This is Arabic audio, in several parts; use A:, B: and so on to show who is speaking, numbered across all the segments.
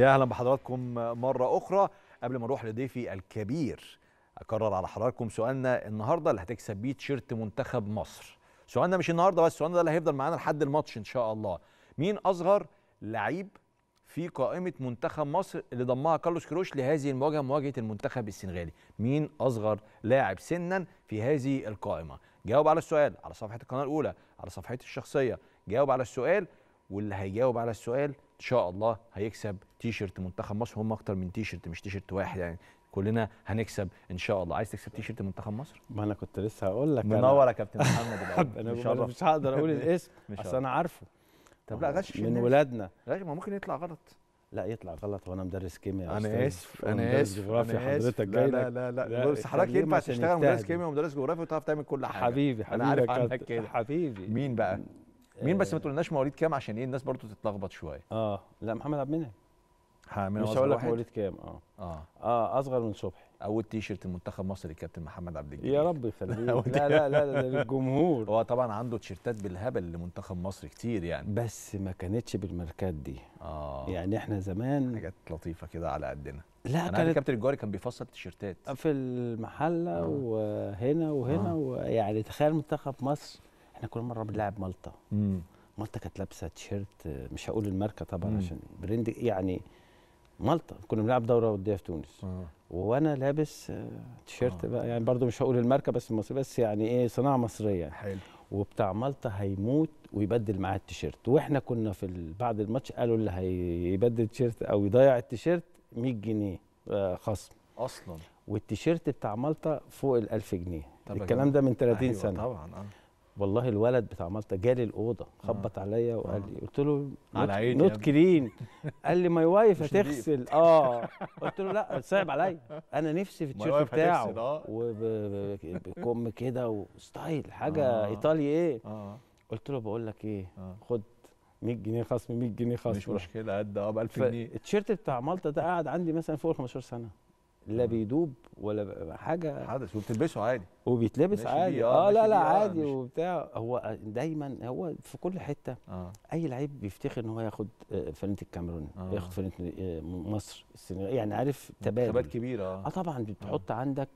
A: يا اهلا بحضراتكم مره اخرى قبل ما اروح لضيفي الكبير اكرر على حضراتكم سؤالنا النهارده اللي هتكسب بيه تيشرت منتخب مصر سؤالنا مش النهارده بس سؤالنا ده اللي هيفضل معانا لحد الماتش ان شاء الله مين اصغر لعيب في قائمه منتخب مصر اللي ضمها كارلوس كروش لهذه المواجهه مواجهه المنتخب السنغالي مين اصغر لاعب سنا في هذه القائمه جاوب على السؤال على صفحه القناه الاولى على صفحتي الشخصيه جاوب على السؤال واللي هيجاوب على السؤال ان شاء الله هيكسب تيشيرت منتخب مصر هم اكتر من تيشيرت مش تيشيرت واحد يعني كلنا هنكسب ان شاء الله عايز تكسب تيشيرت منتخب مصر ما انا كنت لسه هقول لك منور يا كابتن محمد انا مش هقدر اقول الاسم اصل انا عارفه طب لا غش من ولادنا غش ما ممكن يطلع غلط لا يطلع
B: غلط وانا مدرس كيمياء انا اسف انا اسف جغرافيا حضرتك جاي لا لا لا, لا بس حضرتك ينفع تشتغل مدرس
A: كيمياء ومدرس جغرافيا وتعرف تعمل كل حاجه حبيبي حبيبي انا عارف عنك كده حبيبي مين بقى مين بس آه. ما تقولناش مواليد كام عشان ايه الناس برضو تتلخبط شويه اه لا محمد عبد المنعم
B: من مش هقول لك مواليد
A: كام اه اه اه اصغر من صبحي اول تيشرت المنتخب مصر الكابتن محمد عبد الجليل يا رب يخليك لا لا لا للجمهور هو طبعا عنده تيشرتات بالهبل لمنتخب مصر كتير يعني بس ما كانتش بالماركات دي اه يعني احنا زمان حاجات لطيفه كده على قدنا لا انا كانت... كابتن الجواري كان بيفصل تيشرتات
B: في المحله آه. وهنا وهنا آه. ويعني تخيل منتخب مصر احنا كل مره بنلعب مالطا مالطا كانت لابسه تيشيرت مش هقول الماركه طبعا مم. عشان برند يعني مالطا كنا بنلعب دوره وديه في تونس آه. وانا لابس آه، تيشيرت آه. بقى يعني برضو مش هقول الماركه بس مصري بس يعني ايه صناعه مصريه حلو وبتاع مالطا هيموت ويبدل معاه التيشيرت واحنا كنا في بعد الماتش قالوا اللي هيبدل التيشيرت او يضيع التيشيرت 100 جنيه آه، خصم اصلا والتيشيرت بتاع مالطا فوق ال 1000 جنيه الكلام ده من 30 أيوة سنه طبعا آه. والله الولد بتاع مالطا جالي الاوضه آه. خبط عليا وقال لي آه. قلت له على عيني نوت يعني. كلين قال لي ماي وايف هتغسل اه قلت له لا صعب عليا انا نفسي في التيشيرت بتاعه آه. وبكم كده وستايل حاجه آه. ايطالي ايه آه. قلت له بقول لك ايه آه. خد 100 جنيه خصم 100 جنيه خصم مش مشكله قد اه ب 1000 جنيه التيشيرت بتاع مالطا ده قعد عندي مثلا فوق ال 15 سنه لا بيدوب ولا حاجه حدث وبتلبسه عادي وبيتلبس عادي اه, آه لا لا آه، عادي وبتاع هو دايما هو في كل حته آه. اي لعيب بيفتخر ان هو ياخد آه، فرنه الكاميرون آه. ياخد فرنه آه، مصر السنغال يعني عارف تبادل تبادل كبيره اه, آه طبعا بتحط آه. عندك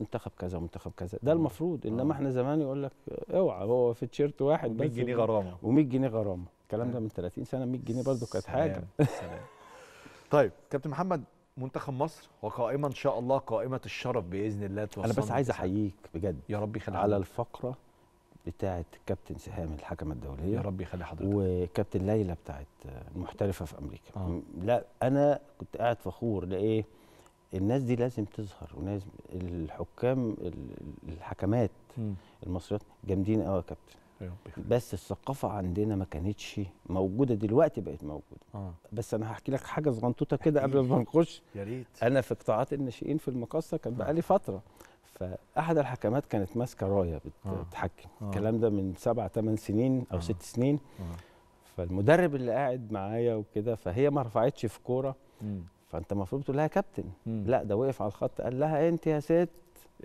B: منتخب كذا ومنتخب كذا ده المفروض انما آه. احنا زمان يقول لك اوعى هو في تيشيرت واحد 100 جنيه غرامه و100 جنيه غرامه الكلام ده من 30 سنه 100 جنيه برضه كانت حاجه سلام.
A: سلام. طيب كابتن محمد منتخب مصر وقائمه ان شاء الله قائمه الشرف باذن الله توصل انا بس عايز
B: احييك بجد يا رب يخليك على الفقره بتاعه كابتن سهام الحكمه الدوليه يا رب يخلي حضرتك وكابتن ليلى بتاعه المحترفه في امريكا آه. لا انا كنت قاعد فخور لايه الناس دي لازم تظهر ولازم الحكام الحكمات المصريات جامدين قوي يا كابتن بس الثقافه عندنا ما كانتش موجوده دلوقتي بقت موجوده آه. بس انا هحكي لك حاجه صغنطوطه كده قبل ما نخش يا ريت انا في قطاعات الناشئين في المقاصه كان بقالي نعم. فتره فاحد الحكمات كانت ماسكه رايه آه. بتتحكم آه. آه. الكلام ده من سبع ثمان سنين او آه. ست سنين آه. فالمدرب اللي قاعد معايا وكده فهي ما رفعتش في كوره فانت المفروض تقول لها يا كابتن م. لا ده وقف على الخط قال لها انت يا ست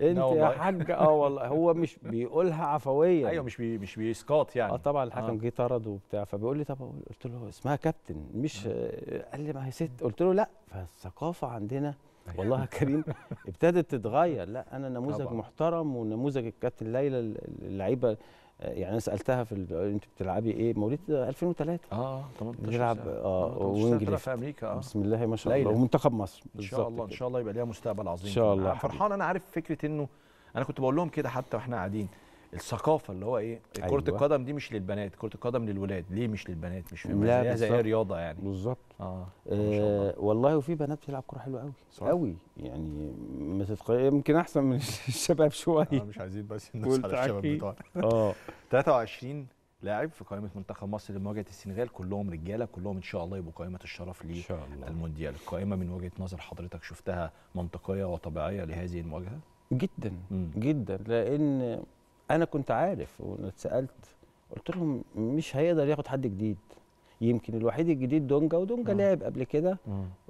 B: انت يا حاج اه والله
A: هو مش بيقولها عفويه ايوه مش بي مش بيسقاط يعني اه طبعا الحكم آه.
B: جه طرد وبتاع فبيقول لي طب قلت له اسمها كابتن مش آه. قال لي ما هي ست قلت له لا فالثقافه عندنا أيوة. والله كريم ابتدت تتغير لا انا نموذج محترم ونموذج الكابتن ليلى اللعيبه يعني انا سالتها في انت بتلعبي ايه مواليد 2003
A: اه 18 بتلعب
B: اه, آه، وينج في امريكا اه بسم الله ما شاء الله ومنتخب مصر ان شاء الله
A: ان شاء الله يبقى ليها مستقبل عظيم ان شاء الله فرحان انا عارف فكره انه انا كنت بقول لهم كده حتى واحنا قاعدين الثقافه اللي هو ايه كره أيوة. القدم دي مش للبنات كره القدم للولاد ليه مش للبنات مش فاهم لا زي ايه رياضه يعني بالظبط اه,
B: آه والله
A: وفي بنات بتلعب كره حلوه
B: قوي قوي يعني ما تتق... يمكن احسن من الشباب شويه آه مش عايزين بس الناس على الشباب بتوعنا اه
A: 23 لاعب في قائمه منتخب مصر لمواجهه السنغال كلهم رجاله كلهم ان شاء الله يبقوا قائمه الشرف للمونديال القائمه من وجهه نظر حضرتك شفتها منطقيه وطبيعيه لهذه المواجهه جدا مم. جدا لان انا كنت عارف وانا اتسالت قلت لهم
B: مش هيقدر ياخد حد جديد يمكن الوحيد الجديد دونجا ودونجا لعب قبل كده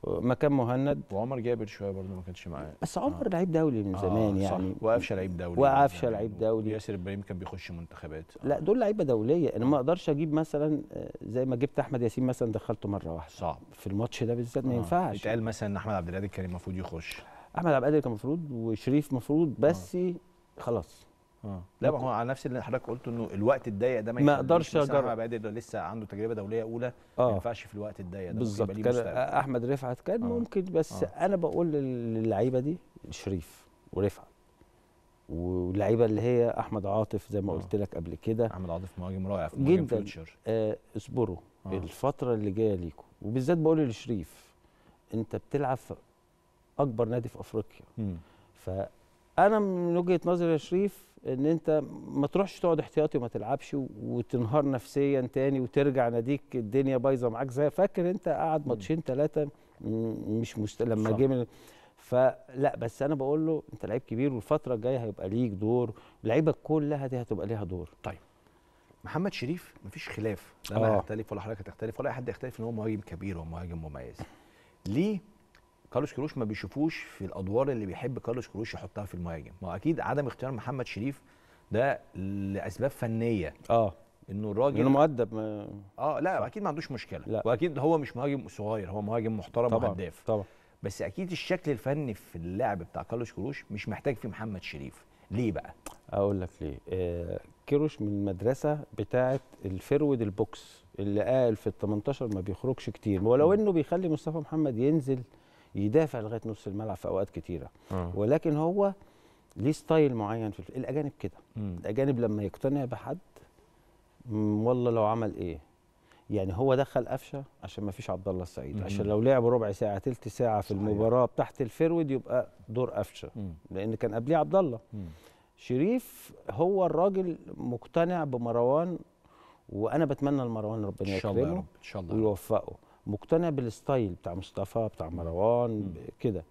A: مكان مهند وعمر جابر شويه برضه ما كانش معاه
B: بس عمر آه. لعيب دولي من آه، زمان آه يعني صح
A: وقفشه لعيب دولي وقفشه لعيب دولي ياسر ابراهيم كان بيخش منتخبات آه.
B: لا دول لعيبه دوليه انا ما آه. اقدرش اجيب مثلا آه، زي ما جبت احمد ياسين مثلا دخلته مره واحده صعب في الماتش ده بالذات آه. ما ينفعش
A: يتقال مثلا ان احمد عبد القادر كان المفروض يخش
B: احمد عبد القادر كان المفروض وشريف المفروض بس آه. خلاص اه
A: لا ما هو على نفس اللي حضرتك قلته انه الوقت الضيق ده ما اقدرش اجرب لسه عنده تجربه دوليه اولى آه. ما ينفعش في الوقت الضيق ده بالظبط كان احمد رفعت كان آه. ممكن بس آه.
B: انا بقول للعيبه دي شريف ورفعت واللعيبه اللي هي احمد عاطف زي ما آه. قلت لك قبل كده احمد عاطف مهاجم رائع في جدا آه اصبروا آه. الفتره اللي جايه ليكم وبالذات بقول لشريف انت بتلعب في اكبر نادي في افريقيا م. فانا من وجهه نظري يا شريف ان انت ما تروحش تقعد احتياطي وما تلعبش وتنهار نفسيا تاني وترجع ناديك الدنيا بايظه معاك زي فاكر انت قعد ماتشين ثلاثه مش مست... لما جه من فلا بس انا بقول له انت لعيب كبير والفتره الجايه
A: هيبقى ليك دور اللعيبه كلها دي هتبقى ليها دور طيب محمد شريف مفيش خلاف لا انا آه. هختلف ولا حضرتك هتختلف ولا اي حد يختلف ان هو مهاجم كبير ومهاجم مميز ليه كارلوس كروش ما بيشوفوش في الادوار اللي بيحب كارلوس كروش يحطها في المهاجم ما اكيد عدم اختيار محمد شريف ده لاسباب فنيه اه انه الراجل انه مؤدب ما... اه لا اكيد ما عندوش مشكله لا. واكيد هو مش مهاجم صغير هو مهاجم محترم طبعا وهداف طبعا بس اكيد الشكل الفني في اللعب بتاع كارلوس كروش مش محتاج فيه محمد شريف
B: ليه بقى اقول لك ليه آه كروش من المدرسه بتاعه الفرود البوكس اللي قال في ال 18 ما بيخرجش كتير ولو انه بيخلي مصطفى محمد ينزل يدافع لغايه نص الملعب في اوقات كتيره آه. ولكن هو ليه ستايل معين في الاجانب كده الاجانب لما يقتنع بحد والله لو عمل ايه يعني هو دخل قفشه عشان ما فيش عبد الله السعيد عشان لو لعب ربع ساعه ثلث ساعه في المباراه تحت الفرود يبقى دور قفشه لان كان قبليه عبد الله شريف هو الراجل مقتنع بمروان وانا بتمنى لمروان ربنا يكرمه ان شاء الله ويوفقه مقتنع بالستايل بتاع مصطفى بتاع مروان كده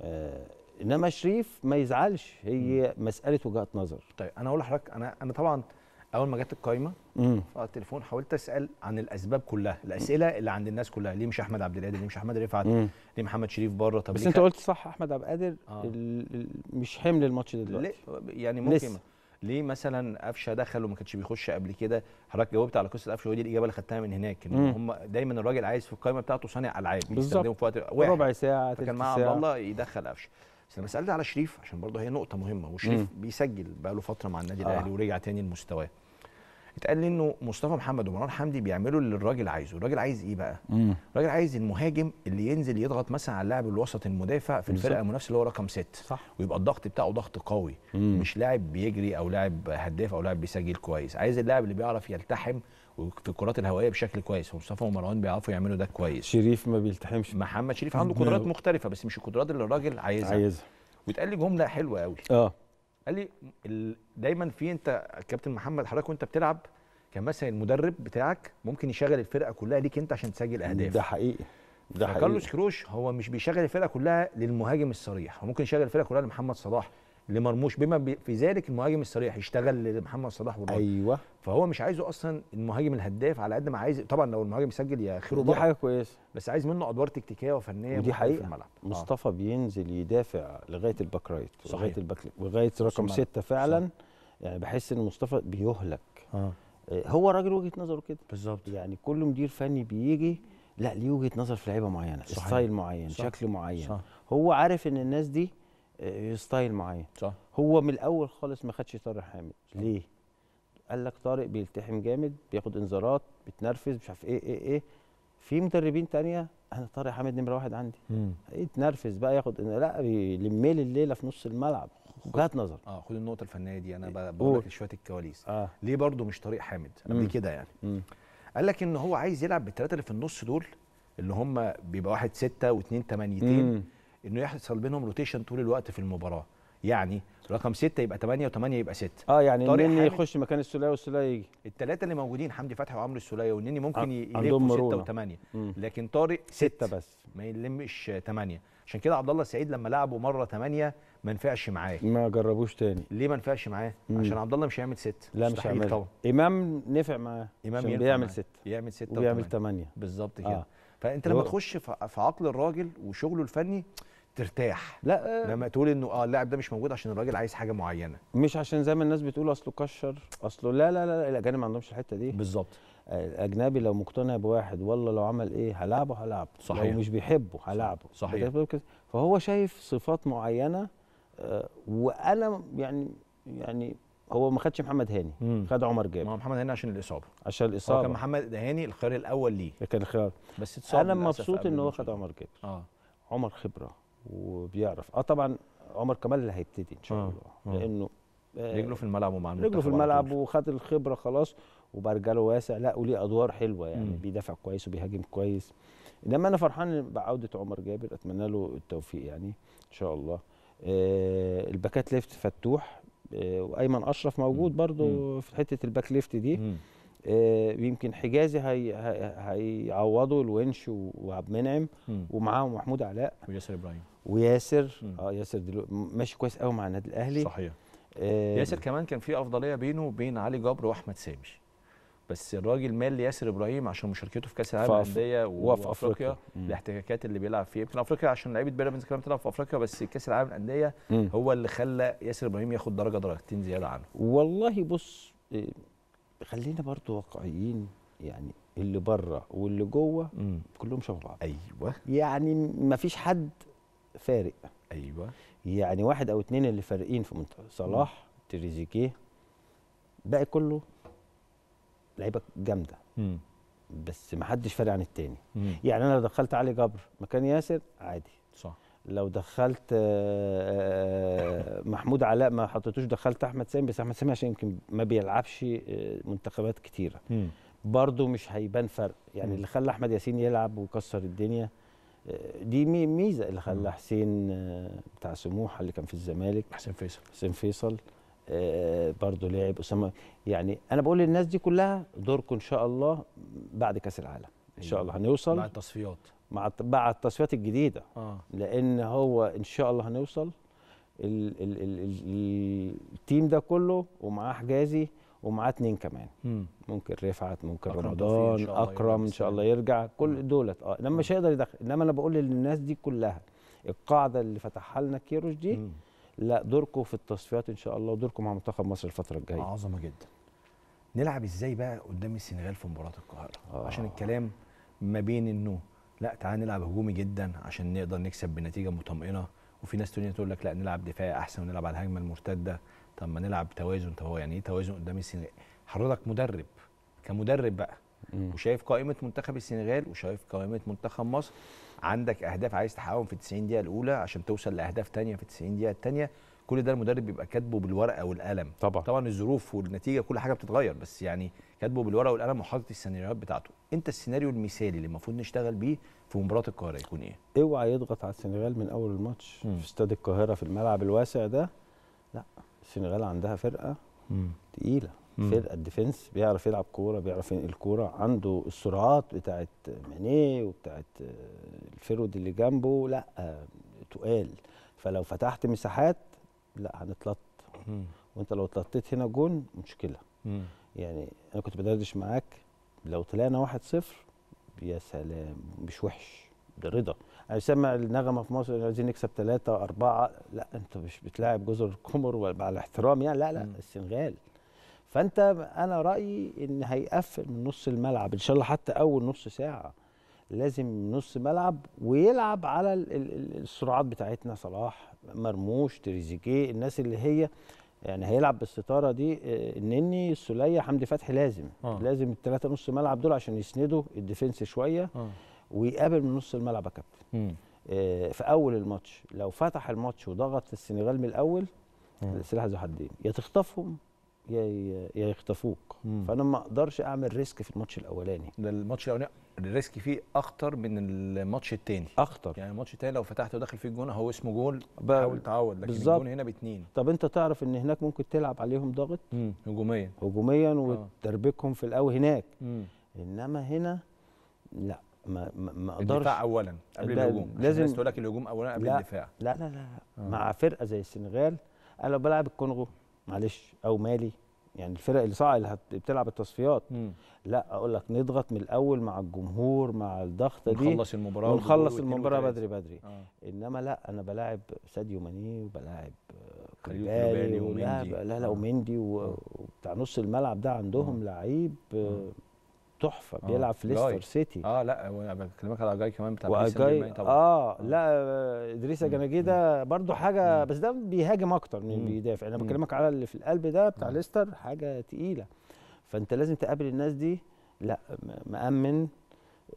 B: آه انما شريف ما يزعلش هي مم. مساله وجهه نظر
A: طيب انا اقول لحضرتك انا انا طبعا اول ما جت القايمه على التليفون حاولت اسال عن الاسباب كلها الاسئله اللي عند الناس كلها ليه مش احمد عبد القادر ليه مش احمد رفعت ليه محمد شريف بره طب بس انت قلت صح احمد عبد القادر آه. مش حمل الماتش دلوقتي يعني ممكن لسه. ليه مثلا قفشه دخل وما كانش بيخش قبل كده حضرتك جاوبت على قصه قفشه ودي الاجابه اللي خدتها من هناك ان هم دايما الراجل عايز في القائمه بتاعته صانع العاب بيستخدمه في وقت واحد ربع ساعه كان مع عبد الله يدخل قفشه بس لما سالت على شريف عشان برضه هي نقطه مهمه وشريف مم. بيسجل بقى له فتره مع النادي آه. الاهلي آه. ورجع تاني لمستواه اتقال لي انه مصطفى محمد ومروان حمدي بيعملوا اللي الراجل عايزه الراجل عايز ايه بقى الراجل عايز المهاجم اللي ينزل يضغط مثلا على اللاعب الوسط المدافع في الفرقه المنافسه اللي هو رقم 6 صح ويبقى الضغط بتاعه ضغط قوي مم. مش لاعب بيجري او لاعب هداف او لاعب بيسجل كويس عايز اللاعب اللي بيعرف يلتحم في الكرات الهوائيه بشكل كويس ومصطفى ومروان بيعرفوا يعملوا ده كويس شريف ما بيلتحمش محمد شريف عنده قدرات مختلفه بس مش القدرات اللي الراجل عايزها عايزها واتقال لي جمله حلوه قوي اه قال لي دايما في انت كابتن محمد حضرتك وانت بتلعب كان مثلا المدرب بتاعك ممكن يشغل الفرقه كلها ليك انت عشان تسجل اهداف ده حقيقي ده حقيقي كارلوس كروش هو مش بيشغل الفرقه كلها للمهاجم الصريح هو ممكن يشغل الفرقه كلها لمحمد صلاح لمرموش بما في ذلك المهاجم الصريح اشتغل لمحمد صلاح والله ايوه فهو مش عايزه اصلا المهاجم الهداف على قد ما عايز طبعا لو المهاجم يسجل يا خير دي حاجه كويسه بس عايز منه ادوار تكتيكيه وفنيه ودي حقيقه في الملعب آه. مصطفى
B: آه. بينزل يدافع لغايه الباك رايت لغايه الباك لغايه رقم سته فعلا صحيح. يعني بحس ان مصطفى بيهلك آه. آه. هو راجل وجهه نظره كده بالظبط يعني كل مدير فني بيجي لا ليه وجهه نظر في لعيبه معينه ستايل معين صحيح. شكل معين صحيح. هو عارف ان الناس دي آه، ستايل معين صح هو من الاول خالص ما خدش طارق حامد صح. ليه قال لك طارق بيلتحم جامد بياخد انذارات بيتنرفز مش عارف ايه ايه ايه في مدربين تانية انا طارق حامد نمره واحد عندي يتنرفز بقى ياخد لا لي الليله في نص الملعب وجهات نظر اه
A: خد النقطه الفنيه دي انا إيه، بقول لك شويه الكواليس آه. ليه برضو مش طارق حامد قبل كده يعني مم. قال لك ان هو عايز يلعب بالثلاثه اللي في النص دول اللي هم بيبقى واحد سته واثنين ثمانيتين انه يحصل بينهم روتيشن طول الوقت في المباراه يعني رقم 6 يبقى 8 و8 يبقى 6 اه يعني النني يخش مكان السلاي والسلاي يجي الثلاثه اللي موجودين حمدي فتحي وعمرو السلاي والنني ممكن آه. يلموا 6 و8 لكن طارق 6 بس ما يلمش 8 عشان كده عبد الله السعيد لما لعبه مره 8 ما نفعش معاه ما جربوش تاني ليه ما نفعش معاه عشان عبد الله مش هيعمل 6 لا مش هيعمل امام نفع معاه امام بيعمل 6 يعمل 6 وبيعمل 8 بالظبط آه. كده آه. فانت لما تخش في عقل الراجل وشغله الفني ترتاح لا لما تقول انه اه اللاعب ده مش موجود عشان الراجل عايز حاجه معينه مش عشان زي ما الناس بتقول اصله كشر اصله لا لا لا الاجانب ما عندهمش الحته دي بالظبط
B: الاجنبي آه، لو مقتنع بواحد والله لو عمل ايه هلعبه هلعبه صحيح لو مش بيحبه هلعبه صحيح فهو شايف صفات معينه آه، وانا يعني يعني هو ما خدش محمد هاني مم. خد عمر جابر ما محمد هاني عشان الاصابه عشان الاصابه هو كان محمد هاني الخيار الاول ليه كان الخيار بس انا مبسوط ان هو خد عمر جابر اه عمر خبره وبيعرف اه طبعا عمر كمال اللي هيبتدي ان شاء آه، الله آه. لانه آه رجله في الملعب ومع رجله في الملعب وخد الخبره خلاص وبرجله واسع لا وليه ادوار حلوه يعني مم. بيدافع كويس وبيهاجم كويس انما انا فرحان بعوده عمر جابر اتمنى له التوفيق يعني ان شاء الله آه الباكات ليفت فتوح آه وايمن اشرف موجود برضو مم. في حته الباك ليفت دي آه يمكن حجازي هي هي الونش وعبد المنعم ومعاهم محمود
A: علاء وياسر ابراهيم
B: وياسر اه ياسر دلوقتي ماشي كويس قوي مع النادي الاهلي صحيح آه ياسر
A: كمان كان في افضليه بينه وبين علي جبر واحمد سامي بس الراجل مال ياسر ابراهيم عشان مشاركته في كاس العالم للانديه وفي افريقيا الاحتكاكات اللي بيلعب فيها يمكن افريقيا عشان لعيبه بيراميدز كمان بتلعب في افريقيا بس كاس العالم للانديه هو اللي خلى ياسر ابراهيم ياخد درجه درجتين زياده عنه
B: والله بص آه، خلينا برضو واقعيين يعني اللي بره واللي جوه كلهم شبه بعض ايوه يعني ما فيش حد فارق ايوه يعني واحد او اتنين اللي فارقين في منتخب صلاح تريزيجيه باقي كله لعيبه جامده بس ما حدش فارق عن التاني مم. يعني انا لو دخلت علي جبر مكان ياسر عادي صح لو دخلت آه، آه، محمود علاء ما حطيتوش دخلت احمد سامي بس احمد سامي عشان يمكن ما بيلعبش آه، منتخبات كتيره برضه مش هيبان فرق يعني اللي خلى احمد ياسين يلعب وكسر الدنيا دي ميزه اللي خلى حسين آه، بتاع سموحه اللي كان في الزمالك حسين فيصل حسين فيصل آه، برضه لعب اسامه يعني انا بقول للناس دي كلها دوركم ان شاء الله بعد كاس العالم ان شاء أيوة. الله هنوصل مع التصفيات مع بعد التصفيات الجديده آه. لان هو ان شاء الله هنوصل ال ال ال التيم ده كله ومعاه حجازي ومعاه اتنين كمان مم. ممكن رفعت ممكن أكرم رمضان اكرم ان شاء الله يرجع كل دولت اه انما مش هيقدر يدخل انما انا بقول للناس دي كلها القاعده اللي فتحها لنا كيروش دي مم. لا دوركم في التصفيات ان شاء الله ودوركم مع منتخب مصر الفتره الجايه عظمه
A: جدا نلعب ازاي بقى قدام السنغال في مباراه القاهره آه. عشان الكلام ما بين انه لا تعال نلعب هجومي جدا عشان نقدر نكسب بنتيجه مطمئنه وفي ناس تانية تقول لك لا نلعب دفاعي احسن ونلعب على الهجمه المرتده طب ما نلعب توازن طب هو يعني ايه توازن قدام السنغال حضرتك مدرب كمدرب بقى مم. وشايف قائمه منتخب السنغال وشايف قائمه منتخب مصر عندك اهداف عايز تحققهم في 90 دقيقه الاولى عشان توصل لاهداف ثانيه في 90 دقيقه الثانيه كل ده المدرب بيبقى كاتبه بالورقه والقلم طبعا طبعا الظروف والنتيجه كل حاجه بتتغير بس يعني كاتبه بالورقه والقلم وحاطط السيناريوهات بتاعته انت السيناريو المثالي اللي المفروض نشتغل بيه في مباراه القاهره يكون ايه اوعى يضغط على السنغال من اول الماتش في استاد القاهره في الملعب الواسع ده لا
B: السنغال عندها فرقه تقيله فرقه الديفنس بيعرف يلعب كوره بيعرف ينقل كوره عنده السرعات بتاعت مانيه وبتاعت آه، الفرود اللي جنبه لا تقال فلو فتحت مساحات لا هنتلط وانت لو اتلطيت هنا جون مشكله مم. يعني انا كنت بدردش معاك لو طلعنا 1-0 يا سلام مش وحش ده رضا يسمى النغمه في مصر عايزين نكسب ثلاثه اربعه لا انت مش بتلاعب جزر القمر مع الاحترام يعني لا لا م. السنغال فانت انا رايي ان هيقفل من نص الملعب ان شاء الله حتى اول نص ساعه لازم نص ملعب ويلعب على السرعات بتاعتنا صلاح مرموش تريزيجيه الناس اللي هي يعني هيلعب بالستاره دي النني آه، السوليه حمدي فتحي لازم آه. لازم الثلاثه نص ملعب دول عشان يسندوا الديفنس شويه آه. ويقابل من نص الملعب يا كابتن آه، في اول الماتش لو فتح الماتش وضغط في السنغال من الاول سلاح ذو حدين
A: يا تخطفهم يا يا يخطفوك فانا ما اقدرش اعمل ريسك في الماتش الاولاني ده الماتش الاولاني الريسك فيه اخطر من الماتش الثاني اخطر يعني الماتش الثاني لو فتحت ودخل فيه الجون هو اسمه جول حاول تعوض لكن بالزبط. الجون هنا باتنين
B: طب انت تعرف ان هناك ممكن تلعب عليهم ضغط هجوميا هجوميا آه. وتربكهم في الاول هناك مم. انما هنا لا ما ما اقدرش الدفاع اولا قبل الهجوم لازم الناس تقول
A: لك الهجوم اولا قبل لا الدفاع
B: لا لا لا آه. مع فرقه زي السنغال انا لو بلعب الكونغو معلش او مالي يعني الفرق اللي صعب اللي بتلعب التصفيات م. لا اقول لك نضغط من الاول مع الجمهور مع الضغطه دي نخلص المباراه ونخلص المباراه بدري بدري آه. انما لا انا بلاعب ساديو ماني وبلاعب آه، كريبالي ومندي لا لا آه. ومندي وبتاع نص الملعب ده عندهم آه. لعيب آه.
A: تحفه آه. بيلعب في ليستر سيتي اه لا انا بكلمك على اجاي كمان بتاع واجاي طبعا
B: اه لا ادريس جناجي ده برده حاجه مم. بس ده بيهاجم اكتر من بيدافع انا بكلمك على اللي في القلب ده بتاع ليستر حاجه تقيله فانت لازم تقابل الناس دي لا مامن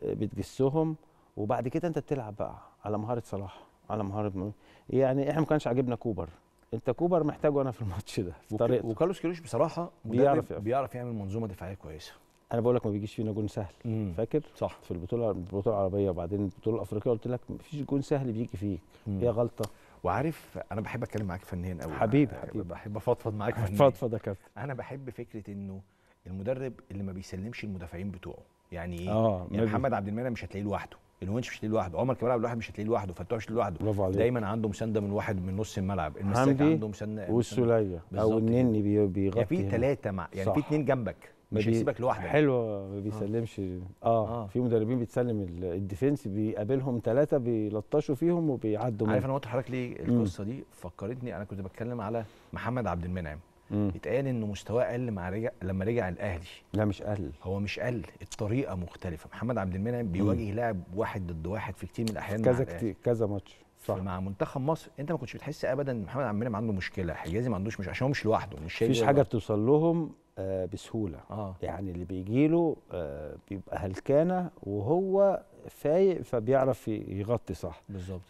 B: بتجسهم وبعد كده انت بتلعب بقى على مهاره صلاح على مهاره يعني احنا ما كانش عاجبنا كوبر انت كوبر محتاجه انا في الماتش ده
A: في طريقته وكارلوس كيروش بصراحه بيعرف بيعرف يعمل منظومه دفاعيه كويسه
B: انا بقول لك ما بيجيش فينا جون سهل مم. فاكر صح في البطوله البطوله العربيه وبعدين البطوله الافريقيه قلت لك ما فيش جون سهل
A: بيجي فيك مم. هي غلطه وعارف انا بحب اتكلم معاك فنيا قوي حبيبي حبيبي بحب افضفض معاك فنيا فضفض يا كابتن انا بحب فكره انه المدرب اللي ما بيسلمش المدافعين بتوعه يعني ايه آه يعني محمد عبد المنعم مش هتلاقيه لوحده الونش مش هتلاقيه لوحده عمر كمال عبد الواحد مش هتلاقيه لوحده فتوح مش لوحده دايما عنده مسانده من واحد من نص الملعب المساك عنده مسانده والسوليه او
B: النني بيغطي يعني في ثلاثه مع يعني في
A: اثنين جنبك مش هيسيبك لوحدك حلوه ما آه. بيسلمش آه. آه. اه في مدربين بيتسلم الديفنس بيقابلهم ثلاثه بيلطشوا فيهم وبيعدوا عارف انا قلت لحضرتك ليه القصه دي فكرتني انا كنت بتكلم على محمد عبد المنعم اتقال انه مستواه قل مع رجع لما رجع الاهلي لا مش قل هو مش قل الطريقه مختلفه محمد عبد المنعم بيواجه لاعب واحد ضد واحد في كتير من الاحيان كذا كتير كذا ماتش صح مع منتخب مصر انت ما كنتش بتحس ابدا ان محمد عبد المنعم عنده مشكله حجازي ما عندوش مش عشان هو مش لوحده مش شايل مفيش حاجه
B: بتوصل لهم آه، بسهوله آه. يعني اللي بيجي له آه، بيبقى هلكانه وهو فايق فبيعرف يغطي صح بالظبط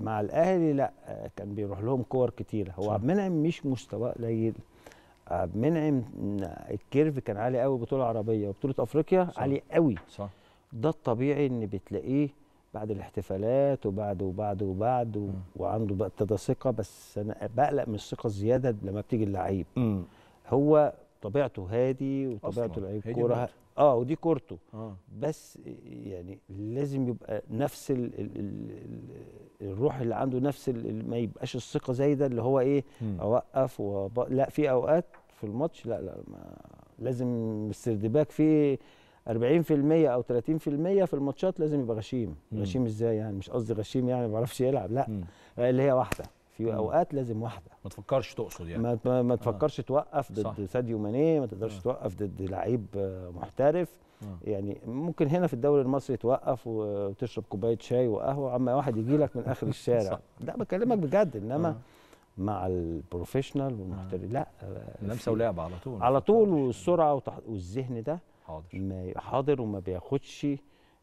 B: مع الاهلي لا آه، كان بيروح لهم كور كتيره هو عبد المنعم مش مستواه قليل عبد المنعم الكيرف كان عالي قوي بطوله عربيه وبطوله افريقيا صح. عالي قوي صح ده الطبيعي ان بتلاقيه بعد الاحتفالات وبعد وبعد وبعد وعنده بقى ابتدى ثقه بس انا بقلق من الثقه الزياده لما بتيجي اللعيب هو طبيعته هادي وطبيعته لعيب كوره اه ودي كورته آه. بس يعني لازم يبقى نفس الـ الـ الـ الروح اللي عنده نفس ما يبقاش الثقه زايده اللي هو ايه م. اوقف وب... لا في اوقات في الماتش لا لا ما لازم السردباك فيه 40% او 30% في الماتشات لازم يبقى غشيم م. غشيم ازاي يعني مش قصدي غشيم يعني ما بيعرفش يلعب لا م. اللي هي واحده في اوقات
A: لازم واحده ما تفكرش تقصد يعني ما, ما, ما آه. تفكرش
B: آه. توقف ضد ساديو ماني ما تقدرش آه. توقف ضد لعيب محترف آه. يعني ممكن هنا في الدوري المصري توقف وتشرب كوبايه شاي وقهوه عما واحد يجي لك من اخر الشارع لا بكلمك بجد انما آه. مع البروفيشنال والمحترف آه. لا لمسه ولعب على طول على طول والسرعه والذهن ده حاضر حاضر وما بياخدش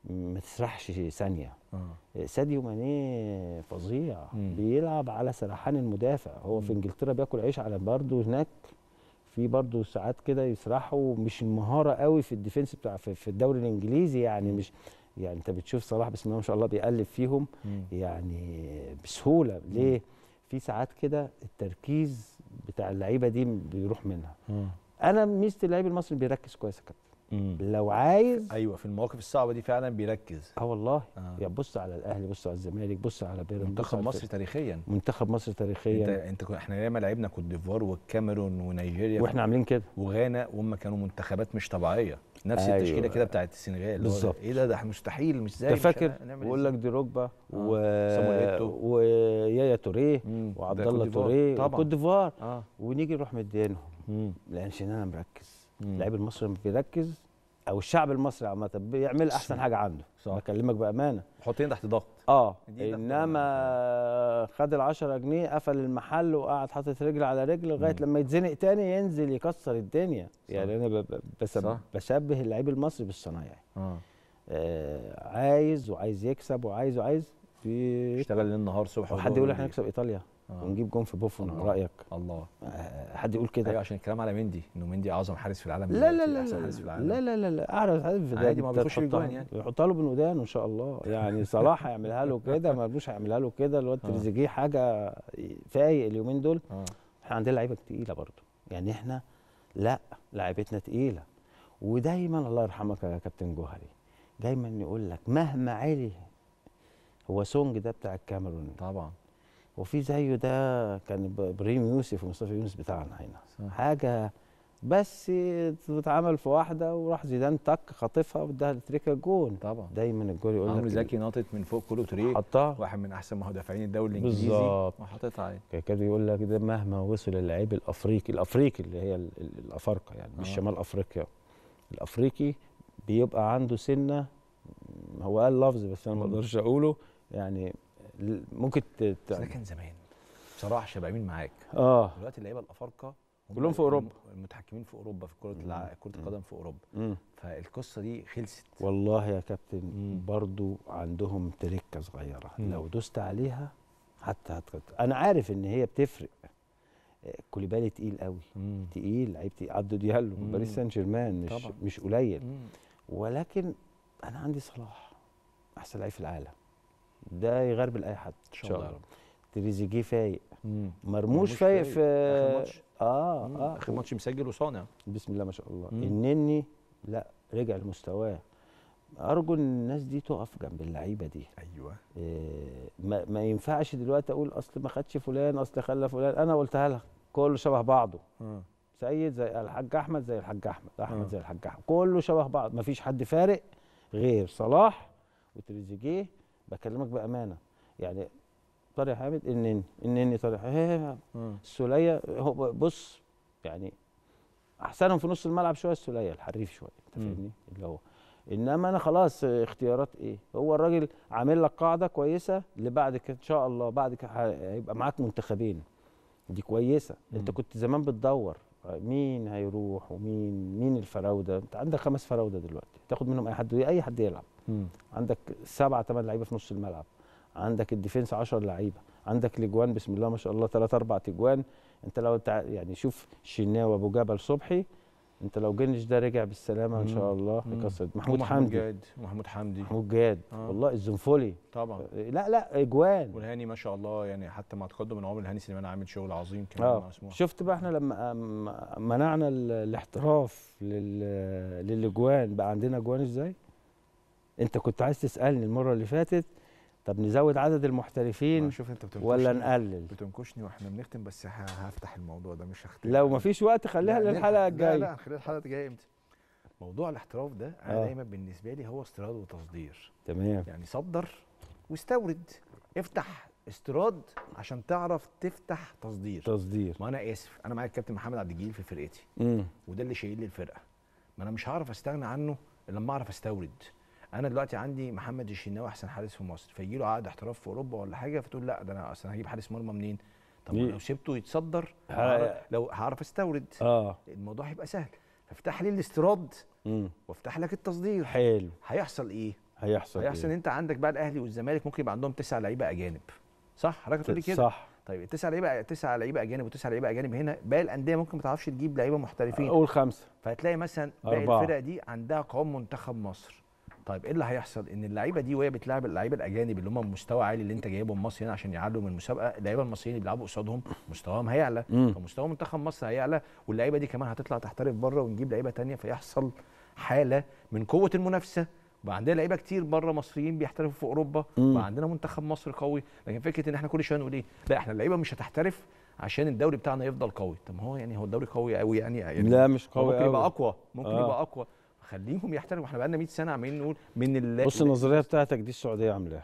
B: ما تسرحش ثانيه آه. ساديو ماني فظيع بيلعب على سرحان المدافع هو مم. في انجلترا بياكل عيش على برضه هناك في برضه ساعات كده يسرحوا مش المهاره قوي في الديفنس بتاع في الدوري الانجليزي يعني مش يعني انت بتشوف صلاح بسم الله ما شاء الله بيقلب فيهم مم. يعني بسهوله ليه في ساعات كده التركيز بتاع اللعيبه دي بيروح منها مم. انا ميزه اللعيب المصري بيركز كويس يا كابتن مم. لو عايز
A: ايوه في المواقف الصعبه دي فعلا بيركز اه والله آه. يعني بص على الاهلي بص على الزمالك بص على بيراميدز منتخب مصر تاريخيا
B: منتخب مصر تاريخيا انت
A: انت احنا ياما لعبنا كوت ديفوار والكاميرون ونيجيريا واحنا عاملين كده وغانا وهم كانوا منتخبات مش طبيعيه نفس أيوة. التشكيله كده بتاعت السنغال بالظبط ايه ده ده مستحيل مش زي فاكر بقول إيه؟ لك دي ركبه آه.
B: و... ويايا توريه وعبد الله توريه وكوت ديفوار
A: آه. ونيجي نروح
B: مدينهم لان انا مركز اللعيب المصري بيركز او الشعب المصري عامه بيعمل احسن حاجه عنده صح. بكلمك بامانه
A: حطين تحت ضغط اه
B: انما خد ال10 جنيه قفل المحل وقعد حاطط رجل على رجل لغايه لما يتزنق تاني ينزل يكسر الدنيا صح. يعني انا بشبه اللعيب المصري بالصنايعي آه. آه عايز وعايز يكسب وعايز وعايز بيشتغل
A: ليل نهار صبح وحد يقول احنا نكسب ايطاليا آه. ونجيب جون في بوفون الله. رايك الله آه، حد يقول كده أيوة عشان الكلام على مندي انه مندي اعظم حارس في العالم لا لا لا لا, في العالم.
B: لا لا لا لا اعرف حارس
A: في العالم عادي ما بيخش جوان يعني يحطها له بين ودانه ان شاء الله يعني صلاح هيعملها له كده مرموش هيعملها
B: له كده الواد آه. تريزيجيه حاجه فايق اليومين دول آه. احنا عندنا لعيبه تقيله برضه يعني احنا لا لعيبتنا تقيله ودايما الله يرحمك يا كابتن جوهري دايما يقول لك مهما علي هو سونج ده بتاع الكاميرون طبعا وفي زيه ده كان ابراهيم يوسف ومصطفى يونس بتاعنا هنا صح. حاجه بس اتعمل في واحده وراح زيدان تك خاطفها
A: واداها لتريكا جول طبعا
B: دايما الجول يقول لك زكي
A: ناطط من فوق كله تريك حطها واحد من احسن مدافعين الدوري الانجليزي بالظبط وحاططها عادي
B: كان يقول لك ده مهما وصل اللعيب الافريقي الافريقي اللي هي الافارقه يعني مش آه. شمال افريقيا الافريقي بيبقى عنده سنه هو قال لفظ بس انا ما اقدرش اقوله يعني
A: ممكن ت... ده كان زمان بصراحه شبابين معاك اه دلوقتي اللعيبه الافارقه كلهم في اوروبا المتحكمين في اوروبا في كره الع... كره القدم في اوروبا مم. فالقصه دي خلصت
B: والله يا كابتن مم. برضو عندهم تركه صغيره مم. لو دوست عليها حتى هتقط انا عارف ان هي بتفرق كوليبالي تقيل قوي مم. تقيل لعيب تقيل عبدو ديالو باريس سان جيرمان مش طبعًا. مش قليل مم. ولكن انا عندي صلاح احسن لعيب في العالم ده يغربل اي حد ان شاء الله يا تريزيجيه فايق مرموش فايق في اخر ماتش اه
A: مم. اه اخر ماتش مسجل وصانع
B: بسم الله ما شاء الله مم. النني لا رجع لمستواه ارجو الناس دي تقف جنب اللعيبه دي ايوه إيه ما, ما ينفعش دلوقتي اقول اصل ما خدش فلان اصل خلى فلان انا قلتها لها كله شبه بعضه مم. سيد زي الحاج احمد زي الحاج احمد احمد زي الحاج احمد كله شبه بعض ما فيش حد فارق غير صلاح وتريزيجيه بكلمك بامانه يعني طارق حامد انني انني طارق السوليه هو بص يعني احسنهم في نص الملعب شويه السوليه الحريف شويه انت فاهمني اللي هو انما انا خلاص اختيارات ايه هو الراجل عامل لك قاعده كويسه اللي بعد كده ان شاء الله بعد كده هيبقى معاك منتخبين دي كويسه مم. انت كنت زمان بتدور مين هيروح ومين مين الفراوده انت عندك خمس فراوده دلوقتي تاخد منهم اي حد اي حد يلعب مم. عندك سبعة ثمان لعيبه في نص الملعب عندك الديفنس 10 لعيبه عندك الاجوان بسم الله ما شاء الله ثلاث اربع اجوان انت لو تع... يعني شوف شناوي ابو جبل صبحي انت لو جنش ده رجع بالسلامه ان شاء الله يكسر محمود حمدي جاد
A: محمود حمدي محمود
B: جاد آه. والله الزنفولي
A: طبعا آه، لا لا اجوان والهاني ما شاء الله يعني حتى مع تقدم العمر الهاني سليمان عامل شغل عظيم كمان آه. اسمه شفت بقى احنا لما
B: منعنا الاحتراف لل... للاجوان بقى عندنا اجوان ازاي؟ انت كنت عايز تسالني المره اللي فاتت طب نزود عدد المحترفين
A: شوف انت ولا نقلل بتنكشني واحنا بنختم بس هفتح الموضوع ده مش هختم لو مفيش وقت خليها للحلقه الجايه لا لا خليها الحلقه الجايه امتى موضوع الاحتراف ده انا آه. دايما بالنسبه لي هو استيراد وتصدير تمام يعني صدر واستورد افتح استيراد عشان تعرف تفتح تصدير تصدير ما انا اسف انا معايا الكابتن محمد عبد الجليل في فرقتي وده اللي شايل لي الفرقه ما انا مش هعرف استغنى عنه الا لما اعرف استورد انا دلوقتي عندي محمد الشناوي احسن حارس في مصر فيجي له عقد احتراف في اوروبا ولا حاجه فتقول لا ده انا اصلا هجيب حارس مرمى منين؟ طب لو سبته يتصدر لو هعرف استورد اه الموضوع هيبقى سهل فافتح لي الاستيراد وافتح لك التصدير حلو هيحصل ايه؟ هيحصل هيحصل إيه؟ انت عندك بقى الاهلي والزمالك ممكن يبقى عندهم تسع لعيبه اجانب صح حضرتك تقول كده صح طيب التسع لعيبه تسع لعيبه اجانب وتسع لعيبه اجانب هنا باقي الانديه ممكن ما تعرفش تجيب لعيبه محترفين قول خمسه فهتلاقي مثلا باقي الفرقه دي عندها قوام منتخب مصر طيب ايه اللي هيحصل ان اللعيبه دي وهي بتلعب اللعيبه الاجانب اللي هم مستوى عالي اللي انت جايبهم مصر هنا عشان يعلوا من المسابقه اللعيبه المصريين اللي بيلعبوا قصادهم مستواهم هيعلى فمستوى منتخب مصر هيعلى واللعيبه دي كمان هتطلع تحترف بره ونجيب لعيبه ثانيه فيحصل حاله من قوه المنافسه بقى عندنا لعيبه كتير بره مصريين بيحترفوا في اوروبا بقى عندنا منتخب مصر قوي لكن فكره ان احنا كل شويه نقول ايه لا احنا اللعيبه مش هتحترف عشان الدوري بتاعنا يفضل قوي طب ما هو يعني هو الدوري قوي قوي يعني, يعني لا مش قوي ممكن قوي. يبقى اقوى ممكن آه. يبقى اقوى خليهم يحترموا احنا بقالنا 100 سنه عمالين نقول من الله بص النظريه
B: بتاعتك دي السعوديه عاملاها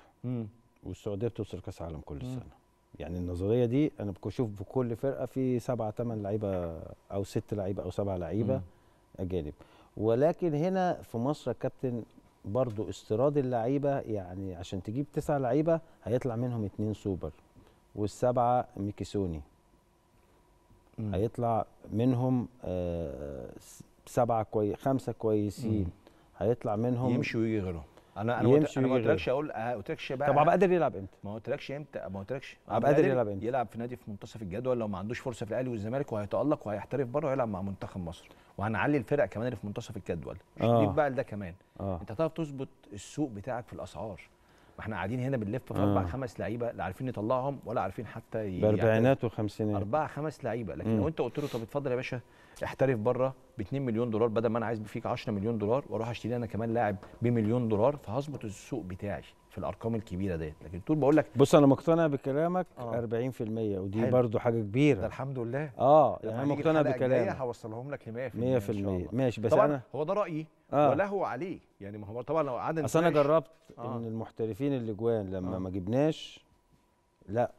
B: والسعوديه بتوصل كاس عالم كل مم. سنه يعني النظريه دي انا بشوف في كل فرقه في سبعة ثمان لعيبه او ست لعيبه او سبعة لعيبه اجانب ولكن هنا في مصر الكابتن برضو استيراد اللعيبه يعني عشان تجيب تسعة لعيبه هيطلع منهم اتنين سوبر والسبعه ميكيسوني هيطلع منهم آه سبعه كويس خمسه كويسين هيطلع منهم يمشي
A: ويجي غيرهم انا انا يمشي انا ما قلتلكش اقول آه، ما قلتلكش بقى طب عبد القادر يلعب امتى؟ ما قلتلكش امتى ما قلتلكش عبد القادر يلعب امتى؟ يلعب في نادي في منتصف الجدول لو ما عندوش فرصه في الاهلي والزمالك وهيتالق وهيحترف بره ويلعب مع منتخب مصر وهنعلي الفرق كمان اللي في منتصف الجدول مش آه. بقى لده كمان آه. انت هتعرف تظبط السوق بتاعك في الاسعار ما احنا قاعدين هنا بنلف في آه. اربع خمس لعيبه لا عارفين نطلعهم ولا عارفين حتى باربعينات يعني وخمسينات اربع خمس لعيبه لكن لو انت قلت له طب اتفضل يا باشا احترف بره ب 2 مليون دولار بدل ما انا عايز فيك 10 مليون دولار واروح اشتري انا كمان لاعب بمليون دولار فهظبط السوق بتاعي في الارقام الكبيره ديت لكن طول بقول لك بص انا
B: مقتنع بكلامك آه. 40% ودي برده برضو حاجه كبيره ده الحمد لله اه يعني انا مقتنع بكلامك
A: هوصلهم لك
B: 100% 100% ماشي بس طبعا انا
A: هو ده رايي آه. وله عليه يعني ما هو طبعا لو قعدنا اصل انا جربت آه. ان
B: المحترفين اللي جوان لما آه. ما جبناش
A: لا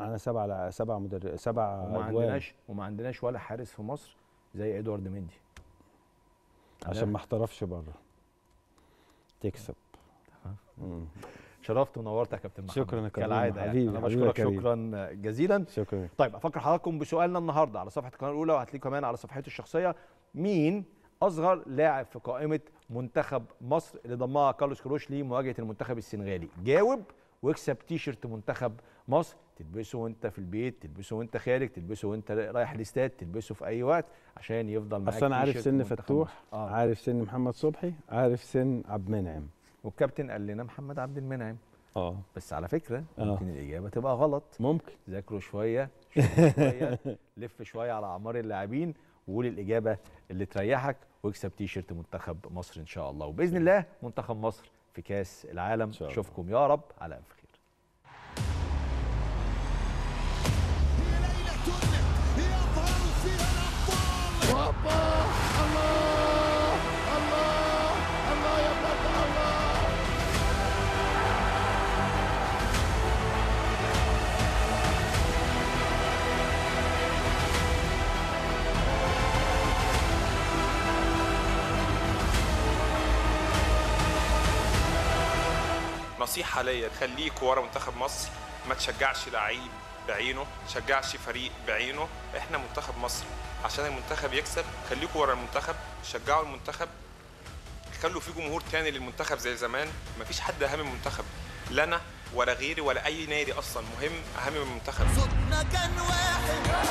A: انا سبع سبع مدرب سبع وما عندناش وما عندناش ولا حارس في مصر زي ادوارد مندي
B: عشان ما احترفش بره
A: تكسب شرفت ونورت يا كابتن محمد شكرا يا كالعاده يعني. حبيبي يعني انا بشكرك شكرا جزيلا شكرا طيب افكر حضراتكم بسؤالنا النهارده على صفحه القناه الاولى وهتلاقيه كمان على صفحتي الشخصيه مين اصغر لاعب في قائمه منتخب مصر اللي ضمها كارلوس كروش لمواجهه المنتخب السنغالي جاوب واكسب تيشرت منتخب مصر تلبسه وانت في البيت تلبسه وانت خارج تلبسه وانت رايح الاستاد تلبسه في اي وقت عشان يفضل معاك انا عارف سن فتوح
B: آه. عارف سن محمد صبحي عارف سن
A: عبد المنعم والكابتن قال لنا محمد عبد المنعم اه بس على فكره ممكن آه. الاجابه تبقى غلط ممكن ذاكروا شويه شويه لف شويه على اعمار اللاعبين وقول الاجابه اللي تريحك واكسب تي شيرت منتخب مصر ان شاء الله وباذن الله منتخب مصر في كاس العالم اشوفكم يا رب على أنفك. نصيحه ليا خليك ورا منتخب مصر ما تشجعش لعيب بعينه تشجعش فريق بعينه احنا منتخب مصر عشان المنتخب يكسب خليكوا ورا المنتخب شجعوا المنتخب خلوا في جمهور تاني للمنتخب زي زمان مفيش حد اهم من المنتخب لا انا ولا غيري ولا اي نادي اصلا مهم اهم من المنتخب صوتنا كان واحد